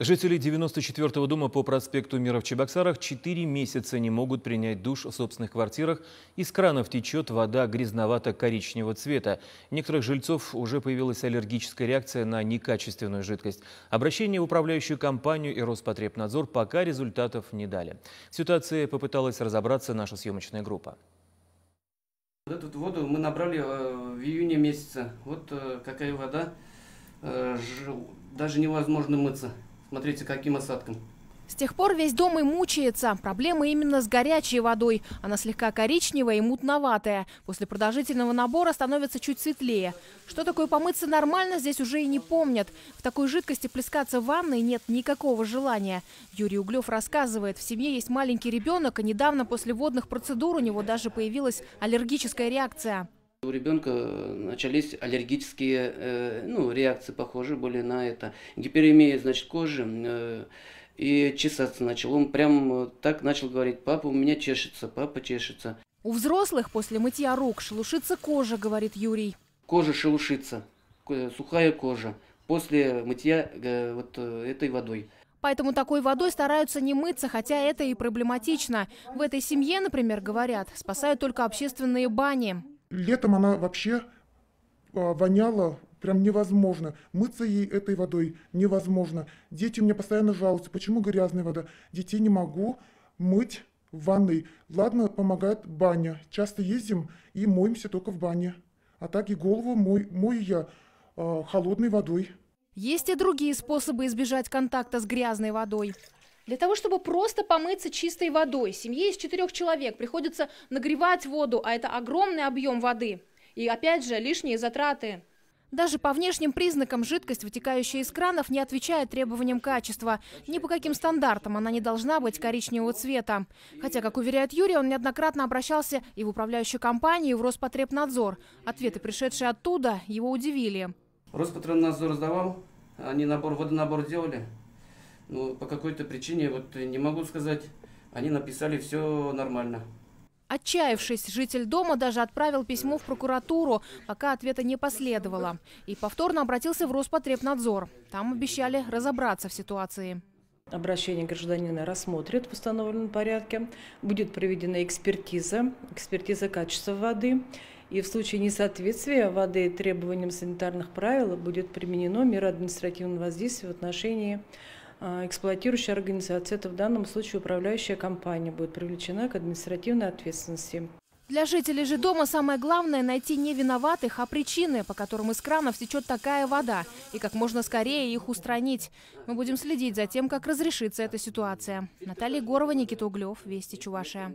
Жители 94-го дома по проспекту Мира в Чебоксарах 4 месяца не могут принять душ в собственных квартирах. Из кранов течет вода грязновато-коричневого цвета. У некоторых жильцов уже появилась аллергическая реакция на некачественную жидкость. Обращение в управляющую компанию и Роспотребнадзор пока результатов не дали. В ситуации попыталась разобраться наша съемочная группа. Вот эту воду мы набрали э, в июне месяце. Вот э, какая вода. Э, даже невозможно мыться. Смотрите, каким осадком. С тех пор весь дом и мучается. Проблема именно с горячей водой. Она слегка коричневая и мутноватая. После продолжительного набора становится чуть светлее. Что такое помыться нормально, здесь уже и не помнят. В такой жидкости плескаться в ванной нет никакого желания. Юрий Углев рассказывает, в семье есть маленький ребенок, а недавно после водных процедур у него даже появилась аллергическая реакция. У ребенка э, начались аллергические э, ну, реакции, похожие были на это. Гиперемия, значит, кожи. Э, и чесаться начал. Он прям так начал говорить, папа, у меня чешется, папа чешется. У взрослых после мытья рук шелушится кожа, говорит Юрий. Кожа шелушится, сухая кожа после мытья вот этой водой. Поэтому такой водой стараются не мыться, хотя это и проблематично. В этой семье, например, говорят, спасают только общественные бани. Летом она вообще а, воняла прям невозможно. Мыться ей этой водой невозможно. Дети у меня постоянно жалуются, почему грязная вода. Детей не могу мыть в ванной. Ладно, помогает баня. Часто ездим и моемся только в бане. А так и голову мой, мою я а, холодной водой. Есть и другие способы избежать контакта с грязной водой. Для того, чтобы просто помыться чистой водой, семье из четырех человек приходится нагревать воду, а это огромный объем воды. И опять же, лишние затраты. Даже по внешним признакам жидкость, вытекающая из кранов, не отвечает требованиям качества. Ни по каким стандартам она не должна быть коричневого цвета. Хотя, как уверяет Юрий, он неоднократно обращался и в управляющую компанию, и в Роспотребнадзор. Ответы, пришедшие оттуда, его удивили. Роспотребнадзор сдавал, они набор, водонабор делали но ну, по какой-то причине, вот э, не могу сказать, они написали все нормально. Отчаявшись, житель дома даже отправил письмо в прокуратуру, пока ответа не последовало. И повторно обратился в Роспотребнадзор. Там обещали разобраться в ситуации. Обращение гражданина рассмотрят в установленном порядке. Будет проведена экспертиза, экспертиза качества воды. И в случае несоответствия воды требованиям санитарных правил будет применено мера административного воздействия в отношении Э, эксплуатирующая организация, это в данном случае управляющая компания, будет привлечена к административной ответственности. Для жителей же дома самое главное найти не виноватых, а причины, по которым из кранов течет такая вода, и как можно скорее их устранить. Мы будем следить за тем, как разрешится эта ситуация. Наталья Горова, Никита Углев, Вести Чувашия.